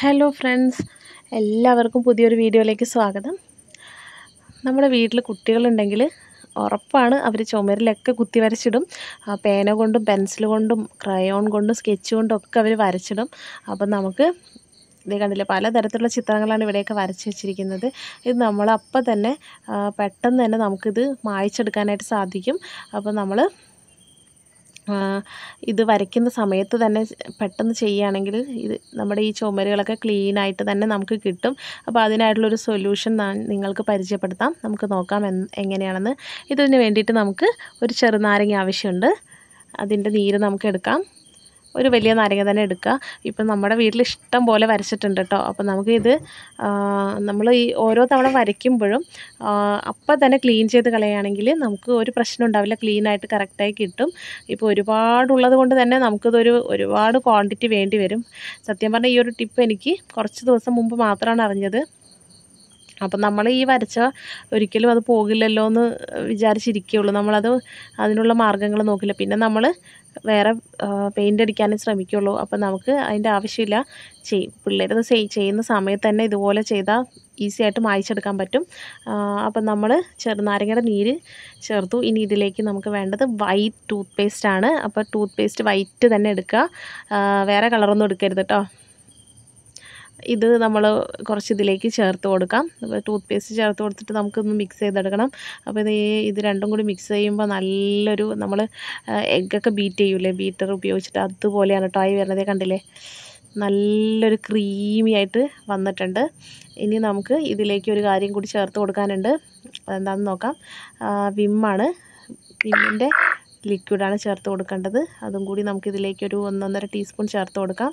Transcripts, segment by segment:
hello friends എല്ലാവർക്കും പുതിയൊരു വീഡിയോയിലേക്ക് സ്വാഗതം നമ്മുടെ വീട്ടിൽ കുട്ടികളുണ്ടെങ്കിൽ ഉറപ്പാണ് അവർ ചുമരിലൊക്കെ കുത്തി വരച്ചിടും പേന കൊണ്ടും പെൻസിൽ കൊണ്ടും ക്രയോൺ കൊണ്ടും സ്കെച്ച് കൊണ്ടും ഒക്കെ അവർ വരച്ചിടും അപ്പം നമുക്ക് ഇത് കണ്ടില്ലേ പലതരത്തിലുള്ള ചിത്രങ്ങളാണ് ഇവിടെയൊക്കെ വരച്ച് വെച്ചിരിക്കുന്നത് ഇത് നമ്മളപ്പം തന്നെ പെട്ടെന്ന് തന്നെ നമുക്കിത് മായ്ച്ചെടുക്കാനായിട്ട് സാധിക്കും അപ്പോൾ നമ്മൾ ഇത് വരയ്ക്കുന്ന സമയത്ത് തന്നെ പെട്ടെന്ന് ചെയ്യുകയാണെങ്കിൽ ഇത് നമ്മുടെ ഈ ചുമരുകളൊക്കെ ക്ലീനായിട്ട് തന്നെ നമുക്ക് കിട്ടും അപ്പോൾ അതിനായിട്ടുള്ളൊരു സൊല്യൂഷൻ നിങ്ങൾക്ക് പരിചയപ്പെടുത്താം നമുക്ക് നോക്കാം എങ്ങനെയാണെന്ന് ഇതിന് വേണ്ടിയിട്ട് നമുക്ക് ഒരു ചെറുനാരങ്ങ ആവശ്യമുണ്ട് അതിൻ്റെ നീര് നമുക്ക് എടുക്കാം ഒരു വലിയ നാരങ്ങ തന്നെ എടുക്കുക ഇപ്പം നമ്മുടെ വീട്ടിൽ ഇഷ്ടം പോലെ വരച്ചിട്ടുണ്ട് കേട്ടോ അപ്പം നമുക്കിത് നമ്മൾ ഈ ഓരോ തവണ വരയ്ക്കുമ്പോഴും അപ്പം തന്നെ ക്ലീൻ ചെയ്ത് കളയുകയാണെങ്കിൽ നമുക്ക് ഒരു പ്രശ്നം ഉണ്ടാവില്ല ക്ലീനായിട്ട് കറക്റ്റായി കിട്ടും ഇപ്പോൾ ഒരുപാടുള്ളത് കൊണ്ട് തന്നെ നമുക്കിതൊരു ഒരുപാട് ക്വാണ്ടിറ്റി വേണ്ടി വരും സത്യം പറഞ്ഞാൽ ഈ ഒരു ടിപ്പ് എനിക്ക് കുറച്ച് ദിവസം മുമ്പ് മാത്രമാണ് അറിഞ്ഞത് അപ്പം നമ്മൾ ഈ വരച്ച ഒരിക്കലും അത് പോകില്ലല്ലോ എന്ന് വിചാരിച്ചിരിക്കുകയുള്ളൂ നമ്മളത് അതിനുള്ള മാർഗ്ഗങ്ങൾ നോക്കില്ല പിന്നെ നമ്മൾ വേറെ പെയിൻ്റ് അടിക്കാനേ ശ്രമിക്കുകയുള്ളൂ അപ്പം നമുക്ക് അതിൻ്റെ ആവശ്യമില്ല ചെയ്യും പിള്ളേരത് ചെയ്യുന്ന സമയത്ത് തന്നെ ഇതുപോലെ ചെയ്താൽ ഈസി ആയിട്ട് മായ്ച്ചെടുക്കാൻ പറ്റും അപ്പം നമ്മൾ ചെറുനാരങ്ങയുടെ നീര് ചേർത്തു ഇനി ഇതിലേക്ക് നമുക്ക് വേണ്ടത് വൈറ്റ് ടൂത്ത് പേസ്റ്റാണ് അപ്പോൾ ടൂത്ത് പേസ്റ്റ് വൈറ്റ് തന്നെ എടുക്കുക വേറെ കളറൊന്നും എടുക്കരുത് കേട്ടോ ഇത് നമ്മൾ കുറച്ച് ഇതിലേക്ക് ചേർത്ത് കൊടുക്കാം അപ്പോൾ ടൂത്ത് പേസ്റ്റ് ചേർത്ത് കൊടുത്തിട്ട് നമുക്കൊന്ന് മിക്സ് ചെയ്തെടുക്കണം അപ്പോൾ ഇത് ഇത് രണ്ടും കൂടി മിക്സ് ചെയ്യുമ്പോൾ നല്ലൊരു നമ്മൾ എഗ്ഗൊക്കെ ബീറ്റ് ചെയ്യൂലേ ബീറ്റർ ഉപയോഗിച്ചിട്ട് അതുപോലെയാണ് കേട്ടോ ആയി കണ്ടില്ലേ നല്ലൊരു ക്രീമി ആയിട്ട് വന്നിട്ടുണ്ട് ഇനി നമുക്ക് ഇതിലേക്ക് ഒരു കാര്യം കൂടി ചേർത്ത് കൊടുക്കാനുണ്ട് അതെന്താണെന്ന് നോക്കാം വിമ്മാണ് വിമ്മിൻ്റെ ലിക്വിഡാണ് ചേർത്ത് കൊടുക്കേണ്ടത് അതും കൂടി നമുക്കിതിലേക്കൊരു ഒന്നൊന്നര ടീസ്പൂൺ ചേർത്ത് കൊടുക്കാം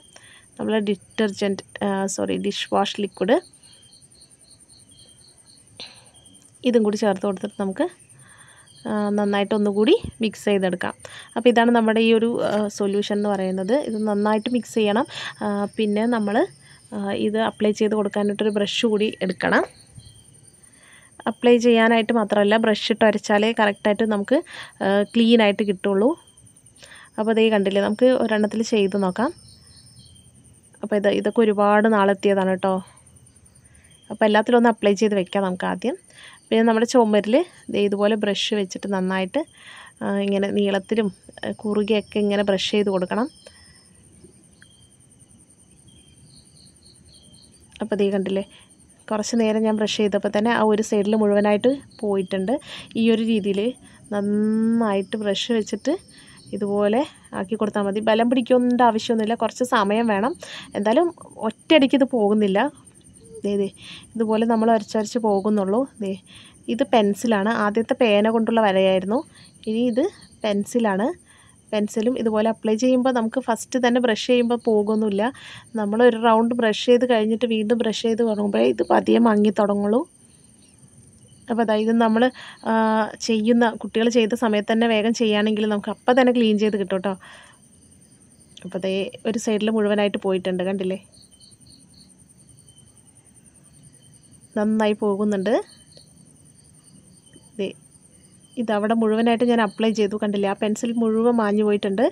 നമ്മൾ detergent sorry dish wash liquid ഇതും കൂടി ചേർത്ത് കൊടുത്തിട്ട് നമുക്ക് നന്നായിട്ട് ഒന്നുകൂടി മിക്സ് ചെയ്തെടുക്കാം അപ്പോൾ ഇതാണ് നമ്മുടെ ഈ ഒരു സൊല്യൂഷൻ എന്ന് പറയുന്നത് ഇത് നന്നായിട്ട് മിക്സ് ചെയ്യണം പിന്നെ നമ്മൾ ഇത് അപ്ലൈ ചെയ്ത് കൊടുക്കാനായിട്ടൊരു ബ്രഷ് കൂടി എടുക്കണം അപ്ലൈ ചെയ്യാനായിട്ട് മാത്രമല്ല ബ്രഷ് ഇട്ട് അരച്ചാലേ കറക്റ്റായിട്ട് നമുക്ക് ക്ലീനായിട്ട് കിട്ടുള്ളൂ അപ്പോൾ അതേ കണ്ടില്ലേ നമുക്ക് ഒരെണ്ണത്തിൽ ചെയ്ത് നോക്കാം അപ്പോൾ ഇത് ഇതൊക്കെ ഒരുപാട് നാളെത്തിയതാണ് കേട്ടോ അപ്പോൾ എല്ലാത്തിലും ഒന്ന് അപ്ലൈ ചെയ്ത് വെക്കാം നമുക്ക് ആദ്യം പിന്നെ നമ്മുടെ ചുമരിൽ ഇതുപോലെ ബ്രഷ് വെച്ചിട്ട് നന്നായിട്ട് ഇങ്ങനെ നീളത്തിലും കുറുകയൊക്കെ ഇങ്ങനെ ബ്രഷ് ചെയ്ത് കൊടുക്കണം അപ്പോൾ ദേ കണ്ടില്ലേ കുറച്ച് നേരം ഞാൻ ബ്രഷ് ചെയ്തപ്പോൾ തന്നെ ആ ഒരു സൈഡിൽ മുഴുവനായിട്ട് പോയിട്ടുണ്ട് ഈ ഒരു രീതിയിൽ നന്നായിട്ട് ബ്രഷ് വെച്ചിട്ട് ഇതുപോലെ ആക്കി കൊടുത്താൽ മതി ബലം പിടിക്കേണ്ട ആവശ്യമൊന്നുമില്ല കുറച്ച് സമയം വേണം എന്തായാലും ഒറ്റയടിക്ക് ഇത് പോകുന്നില്ല ദേ ഇതുപോലെ നമ്മൾ ഉരച്ചരച്ച് പോകുന്നുള്ളൂ ദേ ഇത് പെൻസിലാണ് ആദ്യത്തെ പേന കൊണ്ടുള്ള വരയായിരുന്നു ഇനി ഇത് പെൻസിലാണ് പെൻസിലും ഇതുപോലെ അപ്ലൈ ചെയ്യുമ്പോൾ നമുക്ക് ഫസ്റ്റ് തന്നെ ബ്രഷ് ചെയ്യുമ്പോൾ പോകുന്നില്ല നമ്മൾ ഒരു റൗണ്ട് ബ്രഷ് ചെയ്ത് കഴിഞ്ഞിട്ട് വീണ്ടും ബ്രഷ് ചെയ്ത് തുടങ്ങുമ്പോഴേ ഇത് പതിയെ മങ്ങി തുടങ്ങുള്ളൂ അപ്പോൾ അതായത് നമ്മൾ ചെയ്യുന്ന കുട്ടികൾ ചെയ്ത സമയത്ത് തന്നെ വേഗം ചെയ്യുകയാണെങ്കിൽ നമുക്ക് അപ്പം തന്നെ ക്ലീൻ ചെയ്ത് കിട്ടും കേട്ടോ അപ്പോൾ അതേ ഒരു സൈഡിൽ മുഴുവനായിട്ട് പോയിട്ടുണ്ട് കണ്ടില്ലേ നന്നായി പോകുന്നുണ്ട് ഇതവിടെ മുഴുവനായിട്ട് ഞാൻ അപ്ലൈ ചെയ്തു കണ്ടില്ലേ ആ പെൻസിൽ മുഴുവൻ മാഞ്ഞു പോയിട്ടുണ്ട്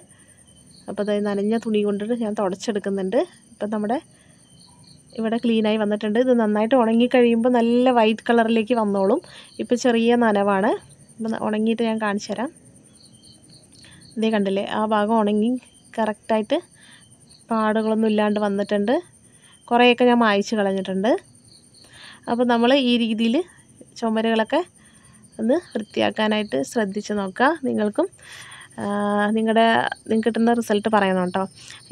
അപ്പോൾ അതായത് നനഞ്ഞ തുണി കൊണ്ടിട്ട് ഞാൻ തുടച്ചെടുക്കുന്നുണ്ട് ഇപ്പം നമ്മുടെ ഇവിടെ ക്ലീനായി വന്നിട്ടുണ്ട് ഇത് നന്നായിട്ട് ഉണങ്ങി കഴിയുമ്പോൾ നല്ല വൈറ്റ് കളറിലേക്ക് വന്നോളും ഇപ്പോൾ ചെറിയ നനവാണ് ഇപ്പം ഉണങ്ങിയിട്ട് ഞാൻ കാണിച്ചു തരാം ഇതേ കണ്ടില്ലേ ആ ഭാഗം ഉണങ്ങി കറക്റ്റായിട്ട് പാടുകളൊന്നും ഇല്ലാണ്ട് വന്നിട്ടുണ്ട് കുറേയൊക്കെ ഞാൻ മായച്ചു കളഞ്ഞിട്ടുണ്ട് അപ്പോൾ നമ്മൾ ഈ രീതിയിൽ ചുമരുകളൊക്കെ ഒന്ന് വൃത്തിയാക്കാനായിട്ട് ശ്രദ്ധിച്ച് നോക്കുക നിങ്ങൾക്കും നിങ്ങളുടെ നിങ്ങൾക്ക് കിട്ടുന്ന റിസൾട്ട് പറയണം കേട്ടോ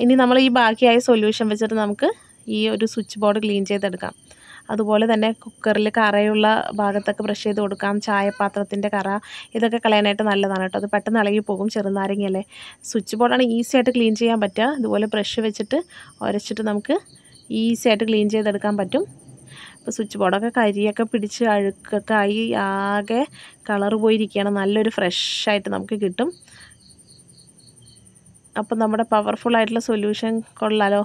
ഇനി നമ്മൾ ഈ ബാക്കിയായ സൊല്യൂഷൻ വെച്ചിട്ട് നമുക്ക് ഈ ഒരു സ്വിച്ച് ബോർഡ് ക്ലീൻ ചെയ്തെടുക്കാം അതുപോലെ തന്നെ കുക്കറിൽ കറയുള്ള ഭാഗത്തൊക്കെ ബ്രഷ് ചെയ്ത് കൊടുക്കാം ചായപാത്രത്തിൻ്റെ കറ ഇതൊക്കെ കളയാനായിട്ട് നല്ലതാണ് കേട്ടോ അത് പെട്ടെന്ന് ഇളകി പോകും ചെറുനാരങ്ങയല്ലേ സ്വിച്ച് ബോർഡാണ് ഈസി ആയിട്ട് ക്ലീൻ ചെയ്യാൻ പറ്റുക ഇതുപോലെ ബ്രഷ് വെച്ചിട്ട് ഉരച്ചിട്ട് നമുക്ക് ഈസി ആയിട്ട് ക്ലീൻ ചെയ്തെടുക്കാൻ പറ്റും ഇപ്പോൾ സ്വിച്ച് ബോർഡൊക്കെ കരിയൊക്കെ പിടിച്ച് അഴുക്കൊക്കെ ആയി ആകെ കളർ പോയിരിക്കുകയാണ് നല്ലൊരു ഫ്രഷായിട്ട് നമുക്ക് കിട്ടും അപ്പം നമ്മുടെ പവർഫുൾ ആയിട്ടുള്ള സൊല്യൂഷൻ കൊള്ളാലോ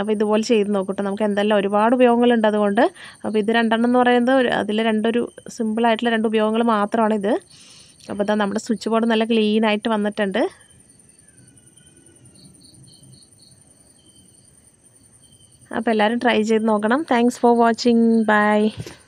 അപ്പോൾ ഇതുപോലെ ചെയ്ത് നോക്കട്ടെ നമുക്ക് എന്തെല്ലാം ഒരുപാട് ഉപയോഗങ്ങളുണ്ട് അതുകൊണ്ട് അപ്പോൾ ഇത് രണ്ടെണ്ണം എന്ന് പറയുന്നത് അതിൽ രണ്ടൊരു സിമ്പിളായിട്ടുള്ള രണ്ട് ഉപയോഗങ്ങൾ മാത്രമാണ് ഇത് അപ്പോൾ ഇതാ നമ്മുടെ സ്വിച്ച് ബോർഡ് നല്ല ക്ലീനായിട്ട് വന്നിട്ടുണ്ട് അപ്പോൾ എല്ലാവരും ട്രൈ ചെയ്ത് നോക്കണം താങ്ക്സ് ഫോർ വാച്ചിങ് ബൈ